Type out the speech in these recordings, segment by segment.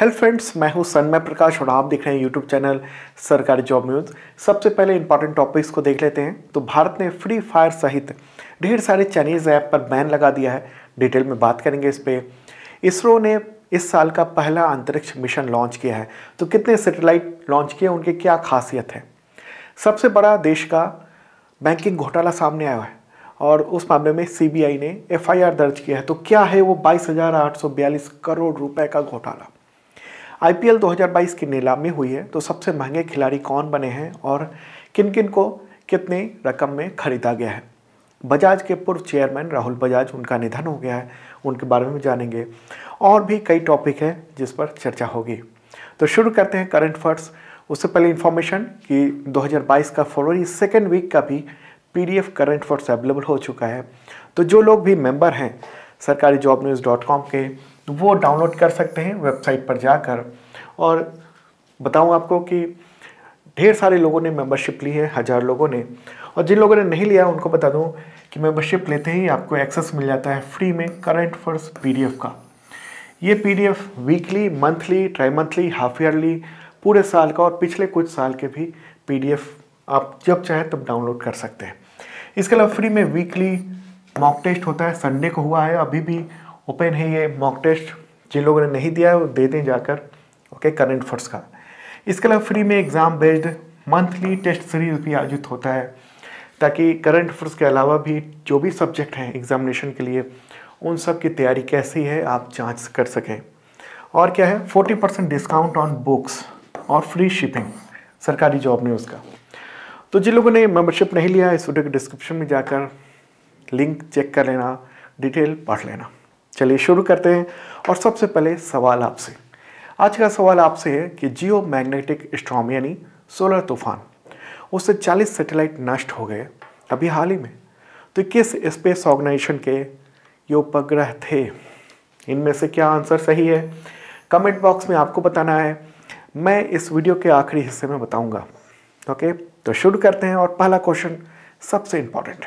Hello friends मैं हूं सन्मय प्रकाश और आप देख रहे हैं यूट्यूब चैनल सरकारी जॉब न्यूज़ सबसे पहले इंपॉर्टेंट टॉपिक्स को देख लेते हैं तो भारत ने फ्री फायर सहित ढेर सारे चाइनीज़ ऐप पर बैन लगा दिया है डिटेल में बात करेंगे इस पर इसरो ने इस साल का पहला अंतरिक्ष मिशन लॉन्च किया है तो कितने सेटेलाइट लॉन्च किए उनकी क्या खासियत है सबसे बड़ा देश का बैंकिंग घोटाला सामने आया है और उस मामले में सीबीआई ने एफआईआर दर्ज किया है तो क्या है वो बाईस करोड़ रुपए का घोटाला आईपीएल 2022 की नीलामी हुई है तो सबसे महंगे खिलाड़ी कौन बने हैं और किन किन को कितनी रकम में खरीदा गया है बजाज के पूर्व चेयरमैन राहुल बजाज उनका निधन हो गया है उनके बारे में जानेंगे और भी कई टॉपिक हैं जिस पर चर्चा होगी तो शुरू करते हैं करंट अफेयर्स उससे पहले इन्फॉर्मेशन कि 2022 का फरवरी सेकेंड वीक का भी पीडीएफ करंट अफेयर्स अवेलेबल हो चुका है तो जो लोग भी मेंबर हैं सरकारी जॉब न्यूज़ डॉट कॉम के तो वो डाउनलोड कर सकते हैं वेबसाइट पर जाकर और बताऊँ आपको कि ढेर सारे लोगों ने मेंबरशिप ली है हज़ार लोगों ने और जिन लोगों ने नहीं लिया उनको बता दूं कि मेंबरशिप लेते ही आपको एक्सेस मिल जाता है फ्री में करंट फर्स पीडीएफ का ये PDF weekly monthly trimonthly half yearly पूरे साल का और पिछले कुछ साल के भी पी आप जब चाहें तब डाउनलोड कर सकते हैं इसके अलावा फ्री में वीकली मॉक टेस्ट होता है संडे को हुआ है अभी भी ओपन है ये मॉक टेस्ट जिन लोगों ने नहीं दिया है वो दे दें जाकर ओके करंट फर्स का इसके अलावा फ्री में exam based monthly test series भी आयोजित होता है ताकि करंट अफेयर्स के अलावा भी जो भी सब्जेक्ट हैं एग्जामिनेशन के लिए उन सब की तैयारी कैसी है आप जांच कर सकें और क्या है forty percent discount on books और फ्री शिपिंग सरकारी जॉब में उसका तो जिन लोगों ने मेम्बरशिप नहीं लिया इस वीडियो के डिस्क्रिप्शन में जाकर लिंक चेक कर लेना डिटेल पढ़ लेना चलिए शुरू करते हैं और सबसे पहले सवाल आपसे आज का सवाल आपसे है कि जियो मैग्नेटिक स्ट्रॉम यानी सोलर तूफान उससे 40 सैटेलाइट नष्ट हो गए अभी हाल ही में तो किस स्पेस ऑर्गेनाइजेशन के ये उपग्रह थे इनमें से क्या आंसर सही है कमेंट बॉक्स में आपको बताना है मैं इस वीडियो के आखिरी हिस्से में बताऊंगा ओके तो शुरू करते हैं और पहला क्वेश्चन सबसे इंपॉर्टेंट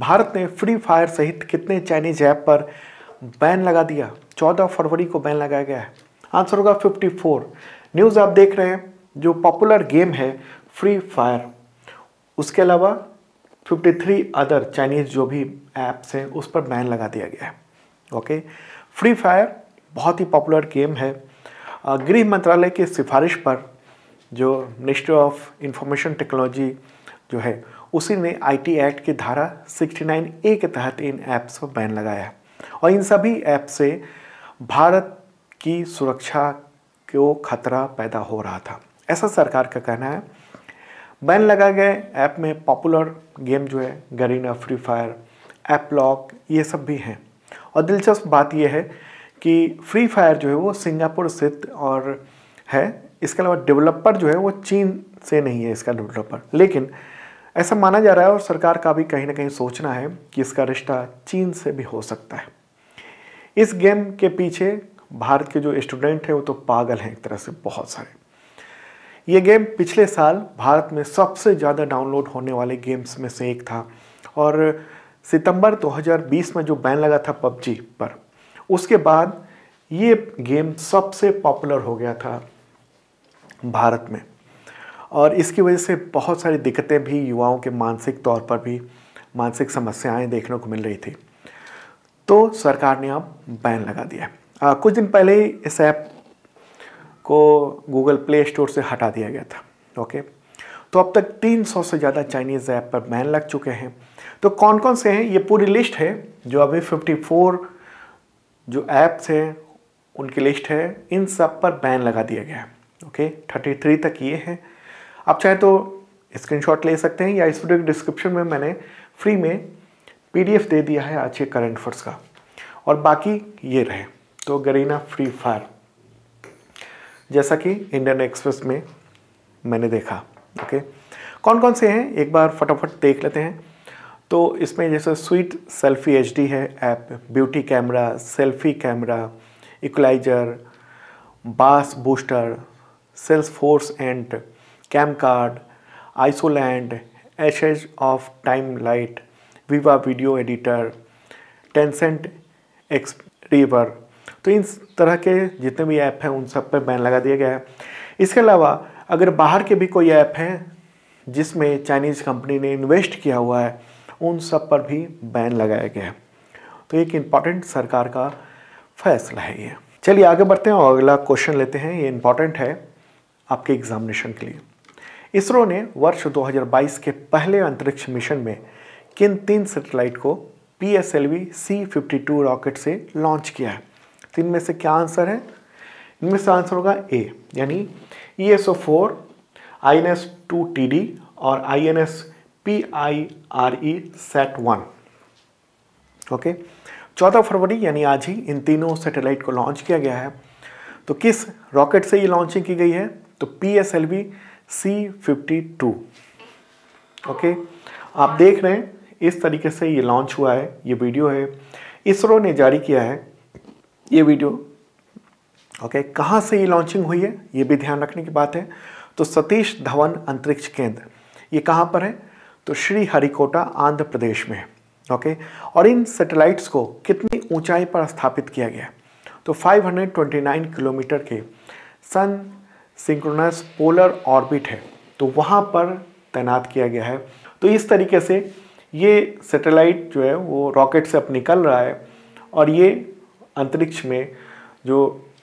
भारत ने फ्री फायर सहित कितने चाइनीज ऐप पर बैन लगा दिया 14 फरवरी को बैन लगाया गया है आंसर होगा 54 न्यूज़ आप देख रहे हैं जो पॉपुलर गेम है फ्री फायर उसके अलावा 53 अदर चाइनीज़ जो भी ऐप्स हैं उस पर बैन लगा दिया गया है ओके फ्री फायर बहुत ही पॉपुलर गेम है गृह मंत्रालय की सिफारिश पर जो मिनिस्ट्री ऑफ इंफॉर्मेशन टेक्नोलॉजी जो है उसी ने आईटी एक्ट की धारा 69 ए के तहत इन ऐप्स पर बैन लगाया है और इन सभी ऐप से भारत की सुरक्षा को खतरा पैदा हो रहा था ऐसा सरकार का कहना है बैन लगाए गए ऐप में पॉपुलर गेम जो है Garena free fire app lock ये सब भी हैं और दिलचस्प बात यह है कि फ्री फायर जो है वो सिंगापुर स्थित और है इसके अलावा डेवलपर जो है वो चीन से नहीं है इसका डेवलपर लेकिन ऐसा माना जा रहा है और सरकार का भी कहीं ना कहीं सोचना है कि इसका रिश्ता चीन से भी हो सकता है इस गेम के पीछे भारत के जो स्टूडेंट हैं वो तो पागल हैं एक तरह से बहुत सारे ये गेम पिछले साल भारत में सबसे ज़्यादा डाउनलोड होने वाले गेम्स में से एक था और सितंबर 2020 में जो बैन लगा था पबजी पर उसके बाद ये गेम सबसे पॉपुलर हो गया था भारत में और इसकी वजह से बहुत सारी दिक्कतें भी युवाओं के मानसिक तौर पर भी मानसिक समस्याएं देखने को मिल रही थी तो सरकार ने अब बैन लगा दिया है कुछ दिन पहले ही इस ऐप को गूगल प्ले स्टोर से हटा दिया गया था ओके तो अब तक 300 से ज़्यादा चाइनीज़ ऐप पर बैन लग चुके हैं तो कौन कौन से हैं ये पूरी लिस्ट है जो अभी 54 जो ऐप्स हैं उनकी लिस्ट है इन सब पर बैन लगा दिया गया है ओके 33 तक ये हैं आप चाहे तो स्क्रीनशॉट ले सकते हैं या इस वीडियो के डिस्क्रिप्शन में मैंने फ्री में पीडीएफ दे दिया है आज के करंट अफेयर्स का और बाकी ये रहे तो गरीना फ्री फायर जैसा कि इंडियन एक्सप्रेस में मैंने देखा ओके कौन कौन से हैं एक बार फटाफट देख लेते हैं तो इसमें जैसे स्वीट सेल्फी एच है app beauty camera selfie camera equaliser bass booster sales force and cam Iceland ashes of time light Light, video editor Tencent X river तो इन तरह के जितने भी ऐप हैं उन सब पर बैन लगा दिया गया है इसके अलावा अगर बाहर के भी कोई ऐप हैं जिसमें चाइनीज़ कंपनी ने इन्वेस्ट किया हुआ है उन सब पर भी बैन लगाया गया है तो एक इम्पॉर्टेंट सरकार का फैसला है ये चलिए आगे बढ़ते हैं और अगला क्वेश्चन लेते हैं ये इम्पॉर्टेंट है आपके एग्जामिनेशन के लिए इसरो ने वर्ष 2022 के पहले अंतरिक्ष मिशन में किन तीन सैटेलाइट को P S L V C fifty two rocket से लॉन्च किया है तीन तो में से क्या आंसर है इनमें से आंसर होगा ए यानी E O S four I N S two T D और I N S P I R E sat one okay चौदह फरवरी यानी आज ही इन तीनों सैटेलाइट को लॉन्च किया गया है तो किस रॉकेट से ये लॉन्चिंग की गई है तो P S L V C52 okay आप देख रहे हैं इस तरीके से ये लॉन्च हुआ है ये वीडियो है इसरो ने जारी किया है ये वीडियो ओके okay, कहाँ से ये लॉन्चिंग हुई है ये भी ध्यान रखने की बात है तो सतीश धवन अंतरिक्ष केंद्र ये कहाँ पर है तो श्री हरिकोटा आंध्र प्रदेश में है ओके okay? और इन सैटेलाइट्स को कितनी ऊंचाई पर स्थापित किया गया तो 529 किलोमीटर के सन सिंक्रोनस पोलर ऑर्बिट है तो वहाँ पर तैनात किया गया है तो इस तरीके से ये सैटेलाइट जो है वो रॉकेट से अब निकल रहा है और ये अंतरिक्ष में जो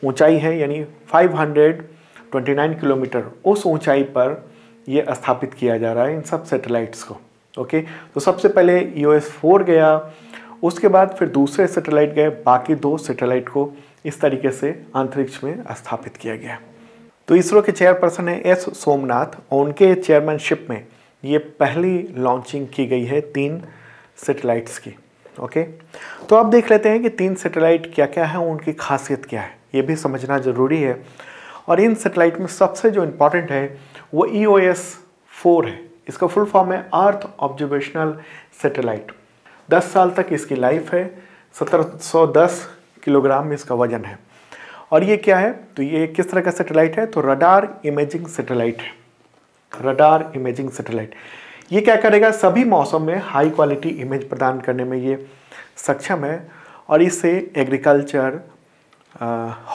ऊंचाई है यानी 529 किलोमीटर उस ऊंचाई पर ये स्थापित किया जा रहा है इन सब सैटेलाइट्स को ओके तो सबसे पहले यू एस फोर गया उसके बाद फिर दूसरे सैटेलाइट गए बाकी दो सैटेलाइट को इस तरीके से अंतरिक्ष में स्थापित किया गया है तो इसरो के चेयरपर्सन है एस सोमनाथ उनके चेयरमैनशिप में ये पहली लॉन्चिंग की गई है तीन सेटेलाइट्स की ओके तो आप देख लेते हैं कि तीन सेटेलाइट क्या क्या है उनकी खासियत क्या है ये भी समझना ज़रूरी है और इन सेटेलाइट में सबसे जो इम्पॉर्टेंट है वो ई ओ एस फोर है इसका फुल फॉर्म है अर्थ ऑब्जर्वेशनल सेटेलाइट दस साल तक इसकी लाइफ है सत्रह सौ दस किलोग्राम इसका वजन है और ये क्या है तो ये किस तरह का सेटेलाइट है तो रडार इमेजिंग सेटेलाइट है रडार इमेजिंग सेटेलाइट ये क्या करेगा सभी मौसम में हाई क्वालिटी इमेज प्रदान करने में ये सक्षम है और इससे एग्रीकल्चर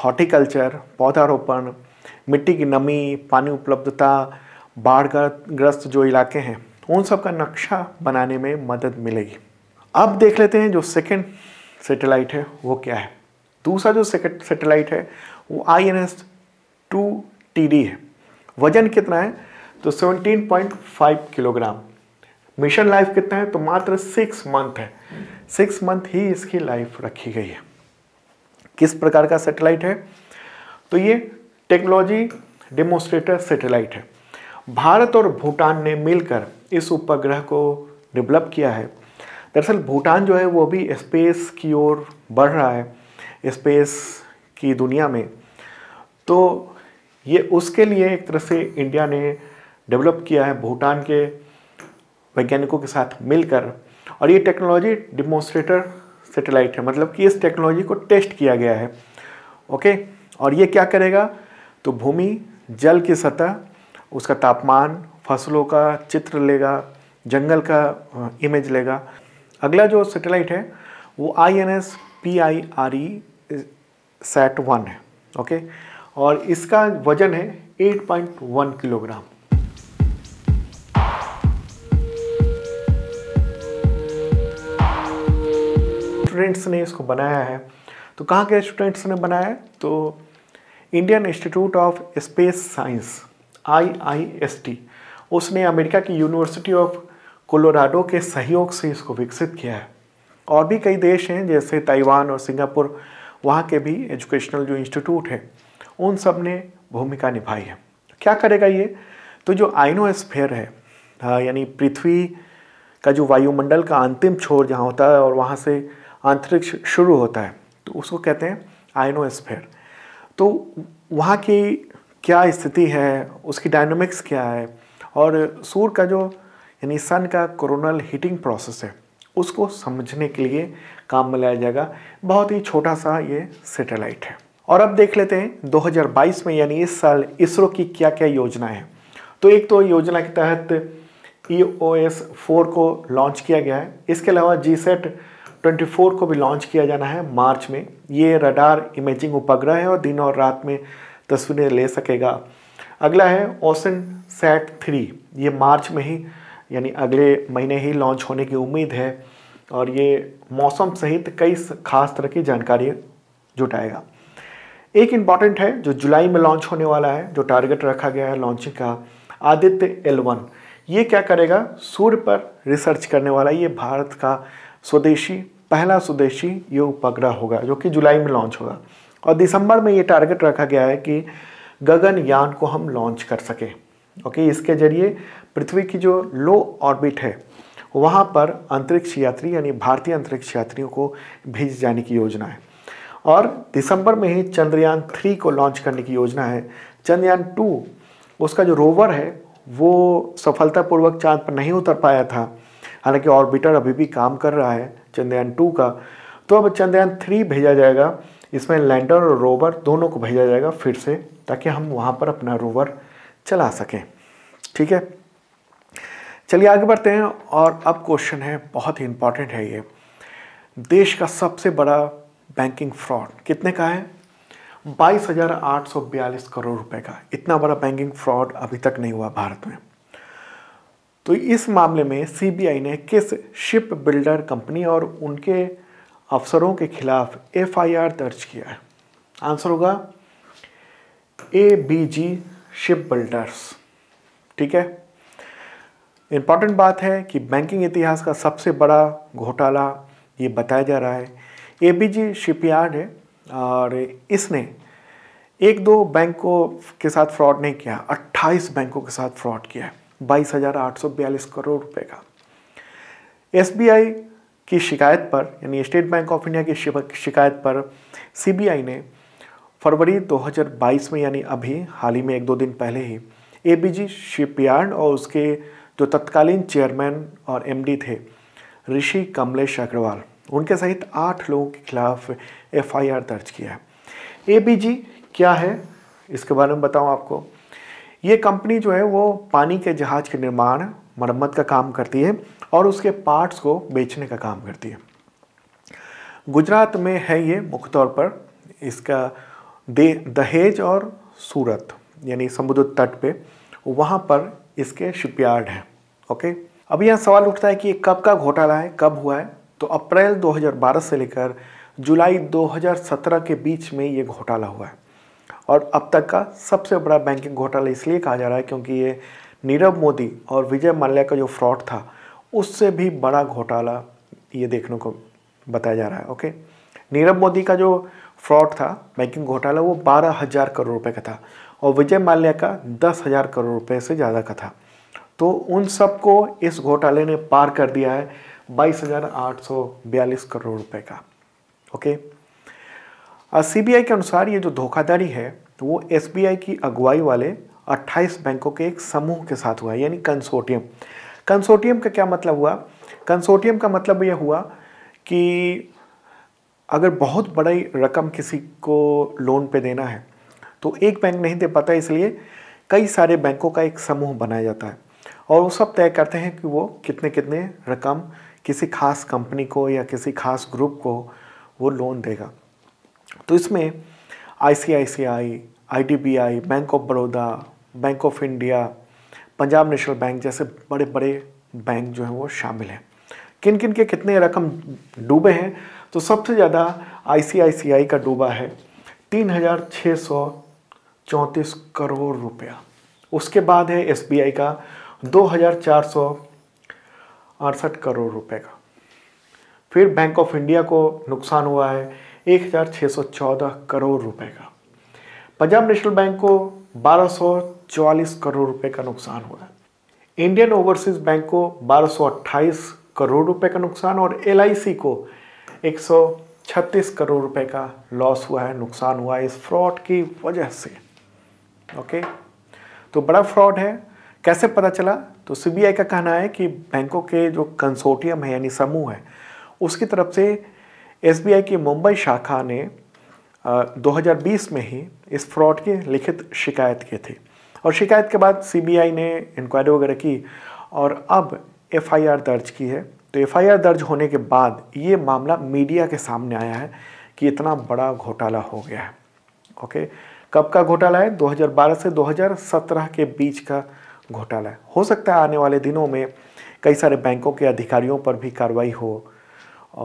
हॉर्टिकल्चर पौधारोपण मिट्टी की नमी पानी उपलब्धता बाढ़ ग्रस्त जो इलाके हैं उन सब का नक्शा बनाने में मदद मिलेगी अब देख लेते हैं जो सेकेंड सेटेलाइट है वो क्या है दूसरा जो सेटेलाइट है वो I N S two T D है वजन कितना है तो 17.5 किलोग्राम मिशन लाइफ कितना है तो मात्र सिक्स मंथ है सिक्स मंथ ही इसकी लाइफ रखी गई है किस प्रकार का सेटेलाइट है तो ये टेक्नोलॉजी डेमोस्ट्रेटर सेटेलाइट है भारत और भूटान ने मिलकर इस उपग्रह को डेवलप किया है दरअसल भूटान जो है वो भी स्पेस की ओर बढ़ रहा है स्पेस की दुनिया में तो ये उसके लिए एक तरह से इंडिया ने डेवलप किया है भूटान के वैज्ञानिकों के साथ मिलकर और ये टेक्नोलॉजी डिमोस्ट्रेटर सेटेलाइट है मतलब कि इस टेक्नोलॉजी को टेस्ट किया गया है ओके और ये क्या करेगा तो भूमि जल की सतह उसका तापमान फसलों का चित्र लेगा जंगल का इमेज लेगा अगला जो सेटेलाइट है वो I N S P I R E sat one है ओके और इसका वजन है 8.1 किलोग्राम स्टूडेंट्स ने इसको बनाया है तो कहाँ के स्टूडेंट्स ने बनाया है तो Indian Institute of Space Science IIST उसने अमेरिका की यूनिवर्सिटी ऑफ कोलोराडो के सहयोग से इसको विकसित किया है और भी कई देश हैं जैसे ताइवान और सिंगापुर वहाँ के भी एजुकेशनल जो इंस्टीट्यूट हैं उन सब ने भूमिका निभाई है क्या करेगा ये तो जो आइनोस्फेयर है यानी पृथ्वी का जो वायुमंडल का अंतिम छोर जहाँ होता है और वहाँ से अंतरिक्ष शुरू होता है तो उसको कहते हैं आइनोस्फेयर तो वहाँ की क्या स्थिति है उसकी डायनमिक्स क्या है और सूर्य का जो यानी सन का कोरोनल हीटिंग प्रोसेस है उसको समझने के लिए काम में लाया जाएगा बहुत ही छोटा सा ये सैटेलाइट है और अब देख लेते हैं 2022 में यानी इस साल इसरो की क्या क्या योजना है तो एक तो योजना के तहत ई ओ एस फोर को लॉन्च किया गया है इसके अलावा जी सेट ट्वेंटी फोर को भी लॉन्च किया जाना है मार्च में ये रडार इमेजिंग उपग्रह है और दिन और रात में तस्वीरें ले सकेगा अगला है ओसन सेट थ्री ये मार्च में ही यानी अगले महीने ही लॉन्च होने की उम्मीद है और ये मौसम सहित कई खास तरह की जानकारी जुटाएगा एक इम्पॉर्टेंट है जो जुलाई में लॉन्च होने वाला है जो टारगेट रखा गया है लॉन्चिंग का आदित्य एल वन ये क्या करेगा सूर्य पर रिसर्च करने वाला ये भारत का स्वदेशी पहला स्वदेशी ये उपग्रह होगा जो कि जुलाई में लॉन्च होगा और दिसंबर में ये टारगेट रखा गया है कि गगनयान को हम लॉन्च कर सकें ओके इसके जरिए पृथ्वी की जो लो ऑर्बिट है वहाँ पर अंतरिक्ष यात्री यानी भारतीय अंतरिक्ष यात्रियों को भेज जाने की योजना है और दिसंबर में ही चंद्रयान थ्री को लॉन्च करने की योजना है चंद्रयान टू उसका जो रोवर है वो सफलतापूर्वक चांद पर नहीं उतर पाया था हालांकि ऑर्बिटर अभी भी काम कर रहा है चंद्रयान टू का तो अब चंद्रयान थ्री भेजा जाएगा इसमें लैंडर और रोवर दोनों को भेजा जाएगा फिर से ताकि हम वहाँ पर अपना रोवर चला सकें ठीक है चलिए आगे बढ़ते हैं और अब क्वेश्चन है बहुत ही इंपॉर्टेंट है ये देश का सबसे बड़ा बैंकिंग फ्रॉड कितने का है बाईस हज़ार आठ सौ बयालीस करोड़ रुपए का इतना बड़ा बैंकिंग फ्रॉड अभी तक नहीं हुआ भारत में तो इस मामले में सीबीआई ने किस शिप बिल्डर कंपनी और उनके अफसरों के खिलाफ एफआईआर दर्ज किया है आंसर होगा A B G ship builders ठीक है इम्पॉर्टेंट बात है कि बैंकिंग इतिहास का सबसे बड़ा घोटाला ये बताया जा रहा है ए बी जी शिपयार्ड है और इसने एक दो बैंकों के साथ फ्रॉड नहीं किया 28 बैंकों के साथ फ्रॉड किया है बाईस हज़ार आठ सौ बयालीस करोड़ रुपए का एसबीआई की शिकायत पर यानी स्टेट बैंक ऑफ इंडिया की शिकायत पर सीबीआई ने फरवरी 2022 में यानी अभी हाल ही में एक दो दिन पहले ही ए बी जी शिपयार्ड और उसके जो तत्कालीन चेयरमैन और एमडी थे ऋषि कमलेश अग्रवाल उनके सहित आठ लोगों के खिलाफ एफआईआर दर्ज किया है एबीजी क्या है इसके बारे में बताऊं आपको ये कंपनी जो है वो पानी के जहाज़ के निर्माण मरम्मत का काम करती है और उसके पार्ट्स को बेचने का काम करती है गुजरात में है ये मुख्य तौर पर इसका दे दहेज और सूरत यानी समुद्र तट पे वहाँ पर इसके शिपयार्ड हैं ओके अब यहाँ सवाल उठता है कि ये कब का घोटाला है कब हुआ है तो अप्रैल 2012 से लेकर जुलाई 2017 के बीच में ये घोटाला हुआ है और अब तक का सबसे बड़ा बैंकिंग घोटाला इसलिए कहा जा रहा है क्योंकि ये नीरव मोदी और विजय माल्या का जो फ्रॉड था उससे भी बड़ा घोटाला ये देखने को बताया जा रहा है ओके नीरव मोदी का जो फ्रॉड था बैंकिंग घोटाला वो बारह हज़ार करोड़ रुपए का था और विजय माल्या का दस हज़ार करोड़ रुपए से ज़्यादा का था तो उन सबको इस घोटाले ने पार कर दिया है बाईस हज़ार आठ सौ बयालीस करोड़ रुपए का ओके सीबीआई के अनुसार ये जो धोखाधड़ी है वो एसबीआई की अगुवाई वाले 28 बैंकों के एक समूह के साथ हुआ यानी कंसोटियम कंसोटियम का क्या मतलब हुआ कंसोटियम का मतलब यह हुआ कि अगर बहुत बड़ी रकम किसी को लोन पे देना है तो एक बैंक नहीं दे पाता इसलिए कई सारे बैंकों का एक समूह बनाया जाता है और वो सब तय करते हैं कि वो कितने कितने रकम किसी खास कंपनी को या किसी खास ग्रुप को वो लोन देगा तो इसमें I C I C I I D B I Bank of Baroda Bank of India Punjab National Bank जैसे बड़े बड़े बैंक जो हैं वो शामिल हैं किन किन के कितने रकम डूबे हैं तो सबसे ज़्यादा आई का डूबा है तीन हज़ार छः सौ चौंतीस करोड़ रुपया उसके बाद है एसबीआई का दो हज़ार चार सौ अड़सठ करोड़ रुपए का फिर बैंक ऑफ इंडिया को नुकसान हुआ है एक हज़ार छः सौ चौदह करोड़ रुपए का पंजाब नेशनल बैंक को बारह सौ चौवालीस करोड़ रुपए का नुकसान हुआ है इंडियन ओवरसीज बैंक को बारह सौ अट्ठाईस करोड़ रुपए का नुकसान और एल को एक सौ छत्तीस करोड़ रुपए का लॉस हुआ है नुकसान हुआ है इस फ्रॉड की वजह से ओके तो बड़ा फ्रॉड है कैसे पता चला तो सीबीआई का कहना है कि बैंकों के जो कंसोर्टियम है यानी समूह है उसकी तरफ से एसबीआई की मुंबई शाखा ने आ, 2020 में ही इस फ्रॉड की लिखित शिकायत की थी और शिकायत के बाद सीबीआई ने इंक्वायरी वगैरह की और अब एफआईआर दर्ज की है तो एफआईआर दर्ज होने के बाद ये मामला मीडिया के सामने आया है कि इतना बड़ा घोटाला हो गया है ओके कब का घोटाला है 2012 से 2017 के बीच का घोटाला है हो सकता है आने वाले दिनों में कई सारे बैंकों के अधिकारियों पर भी कार्रवाई हो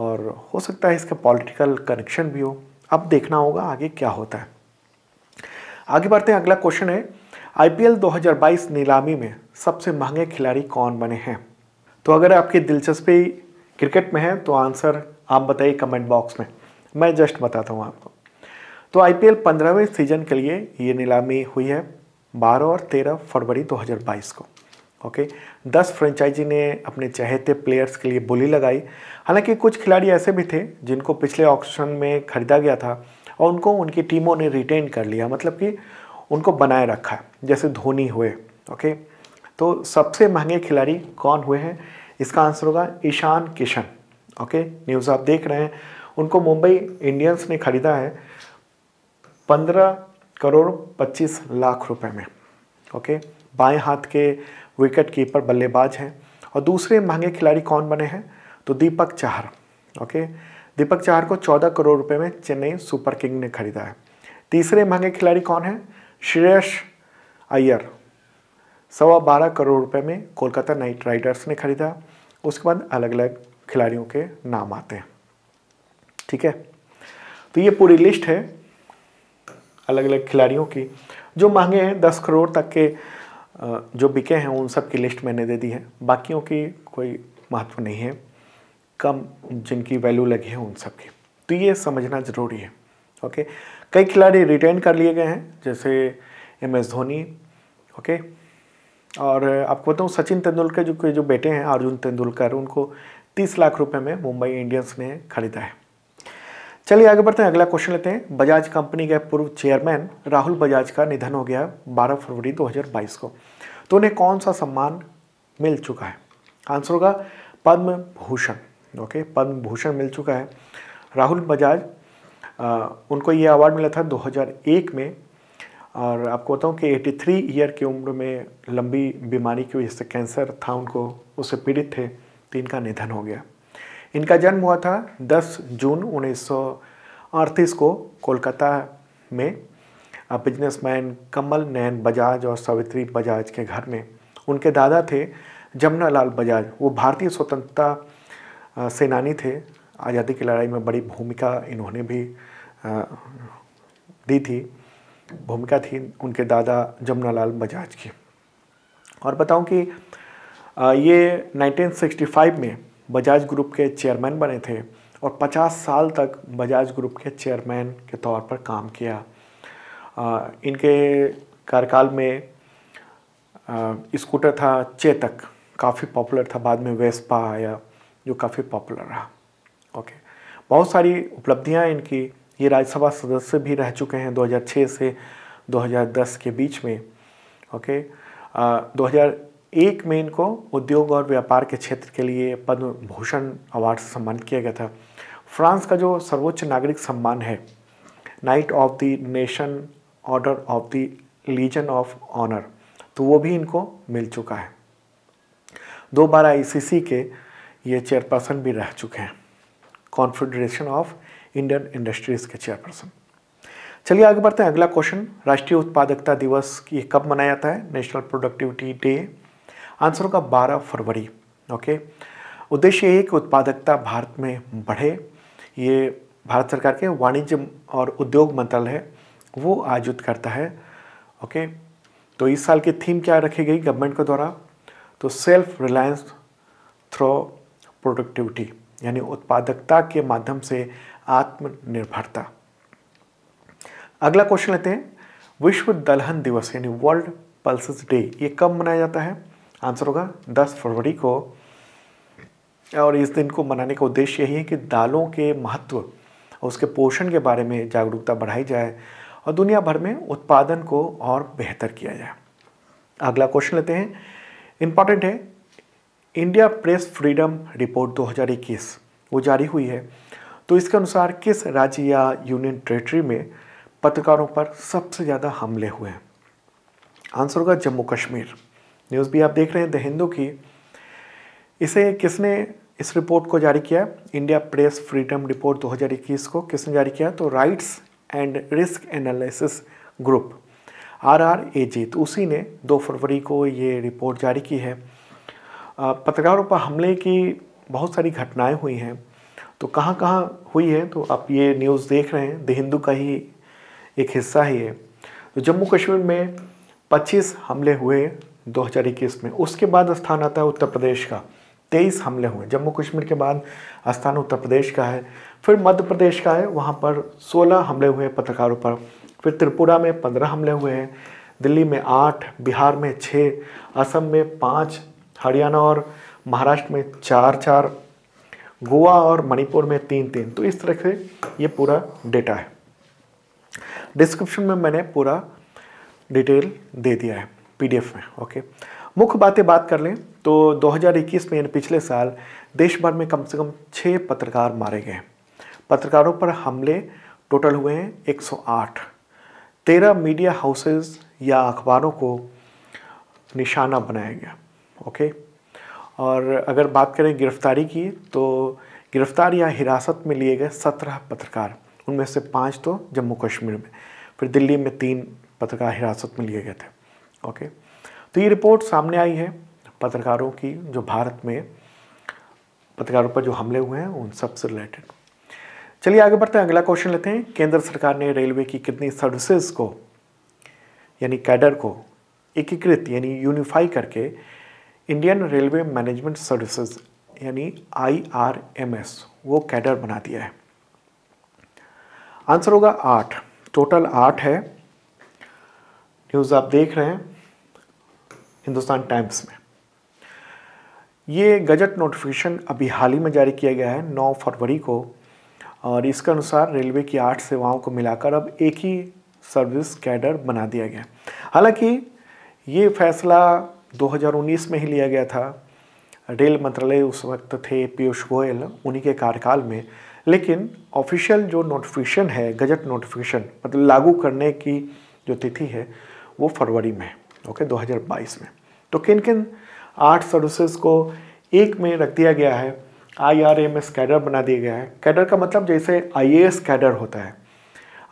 और हो सकता है इसका पॉलिटिकल कनेक्शन भी हो अब देखना होगा आगे क्या होता है आगे बढ़ते हैं अगला क्वेश्चन है आईपीएल 2022 नीलामी में सबसे महंगे खिलाड़ी कौन बने हैं तो अगर आपकी दिलचस्पी क्रिकेट में है तो आंसर आप बताइए कमेंट बॉक्स में मैं जस्ट बताता हूँ आपको तो आईपीएल पंद्रहवें सीजन के लिए ये नीलामी हुई है 12 और 13 फरवरी 2022 को ओके okay? 10 फ्रेंचाइजी ने अपने चहेते प्लेयर्स के लिए बोली लगाई हालांकि कुछ खिलाड़ी ऐसे भी थे जिनको पिछले ऑक्शन में खरीदा गया था और उनको उनकी टीमों ने रिटेन कर लिया मतलब कि उनको बनाए रखा है जैसे धोनी हुए ओके okay? तो सबसे महंगे खिलाड़ी कौन हुए हैं इसका आंसर होगा ईशान किशन ओके न्यूज़ आप देख रहे हैं उनको मुंबई इंडियंस ने खरीदा है पंद्रह करोड़ पच्चीस लाख रुपए में ओके बाएं हाथ के विकेट कीपर बल्लेबाज हैं और दूसरे महंगे खिलाड़ी कौन बने हैं तो दीपक चाहर ओके दीपक चाहर को चौदह करोड़ रुपए में चेन्नई सुपर किंग ने खरीदा है तीसरे महंगे खिलाड़ी कौन है श्रेयस अय्यर सवा बारह करोड़ रुपए में कोलकाता नाइट राइडर्स ने खरीदा उसके बाद अलग अलग खिलाड़ियों के नाम आते हैं ठीक है तो ये पूरी लिस्ट है अलग अलग खिलाड़ियों की जो मांगे हैं दस करोड़ तक के जो बिके हैं उन सब की लिस्ट मैंने दे दी है बाकियों की कोई महत्व नहीं है कम जिनकी वैल्यू लगी है उन सब की तो ये समझना ज़रूरी है ओके कई खिलाड़ी रिटेन कर लिए गए हैं जैसे एम एस धोनी ओके और आपको बताऊँ सचिन तेंदुलकर जो के जो बेटे हैं अर्जुन तेंदुलकर उनको तीस लाख रुपए में मुंबई इंडियंस ने ख़रीदा है चलिए आगे बढ़ते हैं अगला क्वेश्चन लेते हैं बजाज कंपनी के पूर्व चेयरमैन राहुल बजाज का निधन हो गया 12 फरवरी 2022 को तो उन्हें कौन सा सम्मान मिल चुका है आंसर होगा पद्म भूषण ओके पद्म भूषण मिल चुका है राहुल बजाज आ, उनको ये अवार्ड मिला था 2001 में और आपको बताऊँ कि 83 ईयर की उम्र में लंबी बीमारी की वजह से कैंसर था उनको उससे पीड़ित थे तो इनका निधन हो गया इनका जन्म हुआ था 10 जून उन्नीस को कोलकाता में बिजनेसमैन कमल नैन बजाज और सावित्री बजाज के घर में उनके दादा थे जमुना लाल बजाज वो भारतीय स्वतंत्रता सेनानी थे आज़ादी की लड़ाई में बड़ी भूमिका इन्होंने भी दी थी भूमिका थी उनके दादा जमुना लाल बजाज की और बताऊं कि ये 1965 में बजाज ग्रुप के चेयरमैन बने थे और 50 साल तक बजाज ग्रुप के चेयरमैन के तौर पर काम किया आ, इनके कार्यकाल में स्कूटर था चेतक काफ़ी पॉपुलर था बाद में वेस्पा आया जो काफ़ी पॉपुलर रहा ओके बहुत सारी उपलब्धियां इनकी ये राज्यसभा सदस्य भी रह चुके हैं 2006 से 2010 के बीच में ओके आ, एक में इनको उद्योग और व्यापार के क्षेत्र के लिए पद्म भूषण अवार्ड से सम्मानित किया गया था फ्रांस का जो सर्वोच्च नागरिक सम्मान है Knight of the Nation Order of the Legion of Honour तो वो भी इनको मिल चुका है दो बार आई के ये चेयरपर्सन भी रह चुके हैं कॉन्फेडरेशन ऑफ इंडियन इंडस्ट्रीज़ के चेयरपर्सन चलिए आगे बढ़ते हैं अगला क्वेश्चन राष्ट्रीय उत्पादकता दिवस ये कब मनाया जाता है नेशनल प्रोडक्टिविटी डे आंसर होगा बारह फरवरी ओके उद्देश्य ये कि उत्पादकता भारत में बढ़े ये भारत सरकार के वाणिज्य और उद्योग मंत्रालय है वो आयोजित करता है ओके तो इस साल की थीम क्या रखी गई गवर्नमेंट के द्वारा तो सेल्फ रिलायंस थ्रो प्रोडक्टिविटी यानी उत्पादकता के माध्यम से आत्मनिर्भरता अगला क्वेश्चन लेते हैं विश्व दलहन दिवस यानी वर्ल्ड पल्सेस डे ये कब मनाया जाता है आंसर होगा 10 फरवरी को और इस दिन को मनाने का उद्देश्य यही है कि दालों के महत्व और उसके पोषण के बारे में जागरूकता बढ़ाई जाए और दुनिया भर में उत्पादन को और बेहतर किया जाए अगला क्वेश्चन लेते हैं इम्पॉर्टेंट है इंडिया प्रेस फ्रीडम रिपोर्ट 2021 वो जारी हुई है तो इसके अनुसार किस राज्य या यूनियन टेरेटरी में पत्रकारों पर सबसे ज़्यादा हमले हुए हैं आंसर होगा जम्मू कश्मीर न्यूज़ भी आप देख रहे हैं द हिंदू की इसे किसने इस रिपोर्ट को जारी किया इंडिया प्रेस फ्रीडम रिपोर्ट 2021 को किसने जारी किया तो Rights and Risk Analysis Group R R A G तो उसी ने 2 फरवरी को ये रिपोर्ट जारी की है पत्रकारों पर हमले की बहुत सारी घटनाएं हुई हैं तो कहाँ कहाँ हुई है तो आप ये न्यूज़ देख रहे हैं द हिंदू का ही एक हिस्सा ही है तो जम्मू कश्मीर में पच्चीस हमले हुए 2021 में उसके बाद स्थान आता है उत्तर प्रदेश का तेईस हमले हुए जम्मू कश्मीर के बाद स्थान उत्तर प्रदेश का है फिर मध्य प्रदेश का है वहाँ पर 16 हमले हुए पत्रकारों पर फिर त्रिपुरा में 15 हमले हुए हैं दिल्ली में आठ बिहार में छः असम में पाँच हरियाणा और महाराष्ट्र में चार चार गोवा और मणिपुर में तीन तीन तो इस तरह से ये पूरा डेटा है डिस्क्रिप्शन में मैंने पूरा डिटेल दे दिया है पीडीएफ में ओके मुख्य बातें बात कर लें तो 2021 में यानी पिछले साल देश भर में कम से कम छः पत्रकार मारे गए पत्रकारों पर हमले टोटल हुए हैं 108 तेरह मीडिया हाउसेस या अखबारों को निशाना बनाया गया ओके और अगर बात करें गिरफ्तारी की तो गिरफ्तार या हिरासत में लिए गए सत्रह पत्रकार उनमें से पाँच तो जम्मू कश्मीर में फिर दिल्ली में तीन पत्रकार हिरासत में लिए गए थे ओके तो ये रिपोर्ट सामने आई है पत्रकारों की जो भारत में पत्रकारों पर जो हमले हुए हैं उन सब से रिलेटेड चलिए आगे बढ़ते हैं अगला क्वेश्चन लेते हैं केंद्र सरकार ने रेलवे की कितनी सर्विसेज को यानी कैडर को एकीकृत यानी यूनिफाई करके इंडियन रेलवे मैनेजमेंट सर्विसेज यानी आईआरएमएस वो कैडर बना दिया है आंसर होगा आठ टोटल आठ है न्यूज़ आप देख रहे हैं हिंदुस्तान टाइम्स में ये गजट नोटिफिकेशन अभी हाल ही में जारी किया गया है 9 फरवरी को और इसके अनुसार रेलवे की आठ सेवाओं को मिलाकर अब एक ही सर्विस कैडर बना दिया गया हालांकि ये फैसला 2019 में ही लिया गया था रेल मंत्रालय उस वक्त थे पीयूष गोयल उन्हीं के कार्यकाल में लेकिन ऑफिशियल जो नोटिफिकेशन है गजट नोटिफिकेशन मतलब लागू करने की जो तिथि है वो फरवरी में ओके 2022 में तो किन किन आठ सर्विसेज को एक में रख दिया गया है I R M S cadre बना दिया गया है कैडर का मतलब जैसे आई ए एस कैडर होता है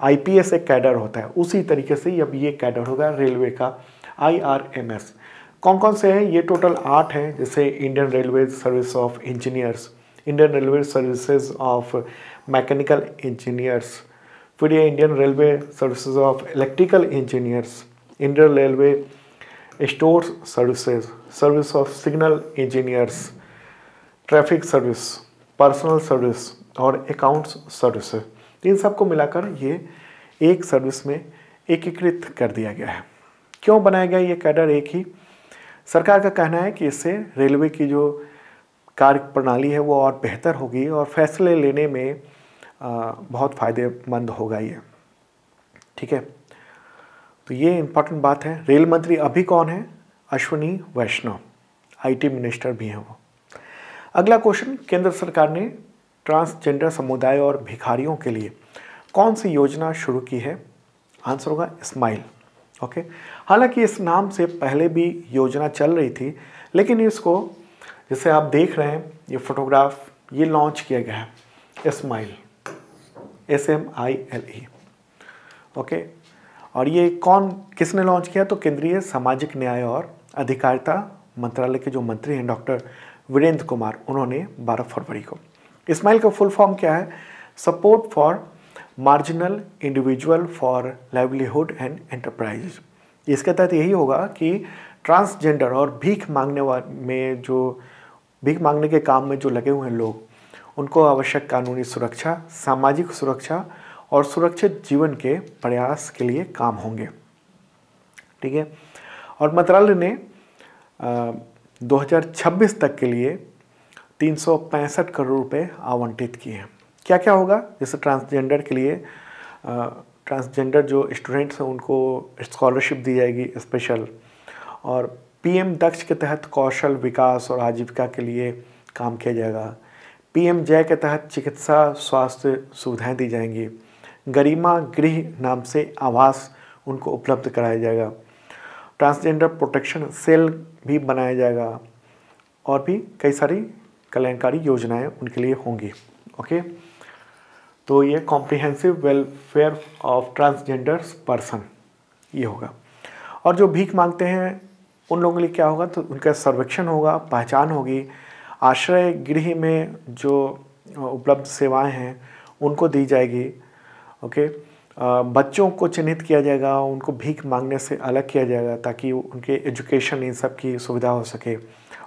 आई पी एस एक कैडर होता है उसी तरीके से अब ये कैडर होगा रेलवे का आई आर एम एस कौन कौन से हैं ये टोटल आठ हैं जैसे Indian Railway Service of Engineers Indian Railway Services of Mechanical Engineers फिर ये Indian Railway Services of Electrical Engineers Indian Railway Store Services Service of Signal Engineers Traffic Service Personal Service और अकाउंट्स सर्विस तो इन सबको मिलाकर ये एक service में एकीकृत कर दिया गया है क्यों बनाया गया ये कैडर एक ही सरकार का कहना है कि इससे रेलवे की जो कार्य प्रणाली है वो और बेहतर होगी और फैसले लेने में बहुत फ़ायदेमंद होगा ये ठीक है तो ये इम्पॉर्टेंट बात है रेल मंत्री अभी कौन है अश्विनी वैष्णव आईटी मिनिस्टर भी हैं वो अगला क्वेश्चन केंद्र सरकार ने ट्रांसजेंडर समुदाय और भिखारियों के लिए कौन सी योजना शुरू की है आंसर होगा स्माइल ओके हालांकि इस नाम से पहले भी योजना चल रही थी लेकिन इसको जैसे आप देख रहे हैं ये फोटोग्राफ ये लॉन्च किया गया है SMILE S M I L E okay और ये कौन किसने लॉन्च किया तो केंद्रीय सामाजिक न्याय और अधिकारिता मंत्रालय के जो मंत्री हैं डॉक्टर वीरेंद्र कुमार उन्होंने 12 फरवरी को इस्माइल का फुल फॉर्म क्या है support for marginal individual for livelihood and enterprise इसके तहत यही होगा कि ट्रांसजेंडर और भीख मांगने में जो भीख मांगने के काम में जो लगे हुए हैं लोग उनको आवश्यक कानूनी सुरक्षा सामाजिक सुरक्षा और सुरक्षित जीवन के प्रयास के लिए काम होंगे ठीक है और मंत्रालय ने आ, 2026 तक के लिए तीन करोड़ रुपए आवंटित किए हैं क्या क्या होगा जैसे ट्रांसजेंडर के लिए आ, ट्रांसजेंडर जो स्टूडेंट्स हैं उनको स्कॉलरशिप दी जाएगी स्पेशल और पीएम दक्ष के तहत कौशल विकास और आजीविका के लिए काम किया जाएगा पीएम जय के तहत चिकित्सा स्वास्थ्य सुविधाएं दी जाएंगी गरिमा गृह नाम से आवास उनको उपलब्ध कराया जाएगा ट्रांसजेंडर प्रोटेक्शन सेल भी बनाया जाएगा और भी कई सारी कल्याणकारी योजनाएं उनके लिए होंगी ओके तो ये comprehensive welfare of transgenders person ये होगा और जो भीख मांगते हैं उन लोगों के लिए क्या होगा तो उनका सर्वेक्षण होगा पहचान होगी आश्रय गृह में जो उपलब्ध सेवाएं हैं उनको दी जाएगी ओके uh, बच्चों को चिन्हित किया जाएगा उनको भीख मांगने से अलग किया जाएगा ताकि उनके एजुकेशन इन सब की सुविधा हो सके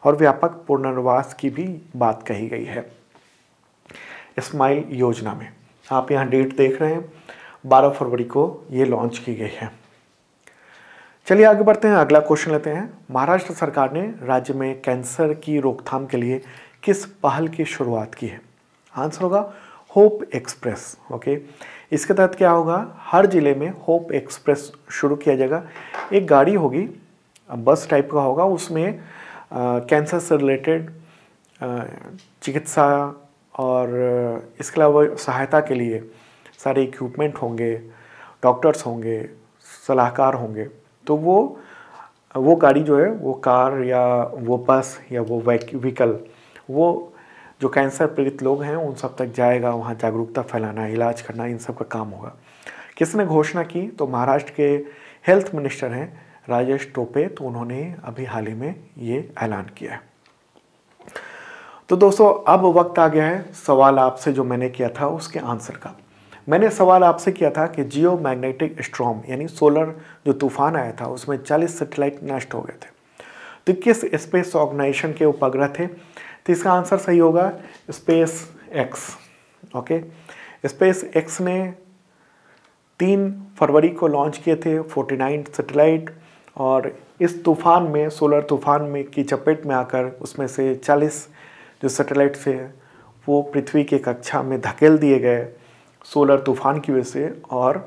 और व्यापक पुनर्वास की भी बात कही गई है स्माइल योजना में आप यहाँ डेट देख रहे हैं बारह फरवरी को ये लॉन्च की गई है चलिए आगे बढ़ते हैं अगला क्वेश्चन लेते हैं महाराष्ट्र सरकार ने राज्य में कैंसर की रोकथाम के लिए किस पहल की शुरुआत की है आंसर होगा होप एक्सप्रेस ओके इसके तहत क्या होगा हर ज़िले में होप एक्सप्रेस शुरू किया जाएगा एक गाड़ी होगी बस टाइप का होगा उसमें कैंसर से रिलेटेड चिकित्सा और इसके अलावा सहायता के लिए सारे इक्विपमेंट होंगे डॉक्टर्स होंगे सलाहकार होंगे तो वो वो गाड़ी जो है वो कार या वो बस या वो व्हीकल वो जो कैंसर पीड़ित लोग हैं उन सब तक जाएगा वहाँ जागरूकता फैलाना इलाज करना इन सब का काम होगा किसने घोषणा की तो महाराष्ट्र के हेल्थ मिनिस्टर हैं राजेश टोपे तो उन्होंने अभी हाल ही में ये ऐलान किया है तो दोस्तों अब वक्त आ गया है सवाल आपसे जो मैंने किया था उसके आंसर का मैंने सवाल आपसे किया था कि जियो मैग्नेटिक स्ट्रॉम यानी सोलर जो तूफान आया था उसमें 40 सैटेलाइट नष्ट हो गए थे तो किस स्पेस ऑर्गेनाइजेशन के उपग्रह थे तो इसका आंसर सही होगा SpaceX okay SpaceX ने तीन फरवरी को लॉन्च किए थे 49 सैटेलाइट और इस तूफान में सोलर तूफान में की चपेट में आकर उसमें से 40 जो सेटेलाइट थे वो पृथ्वी के कक्षा में धकेल दिए गए सोलर तूफान की वजह से और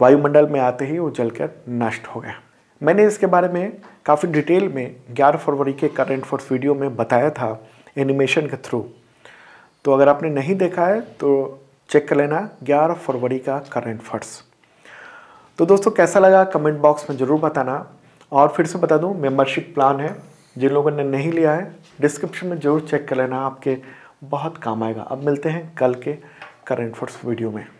वायुमंडल में आते ही वो जलकर नष्ट हो गया मैंने इसके बारे में काफ़ी डिटेल में 11 फरवरी के करंट फोर्स वीडियो में बताया था एनिमेशन के थ्रू तो अगर आपने नहीं देखा है तो चेक कर लेना 11 फरवरी का करंट फर्स तो दोस्तों कैसा लगा कमेंट बॉक्स में ज़रूर बताना और फिर से बता दूं मेंबरशिप प्लान है जिन लोगों ने नहीं लिया है डिस्क्रिप्शन में ज़रूर चेक कर लेना आपके बहुत काम आएगा अब मिलते हैं कल के करंट फर्स वीडियो में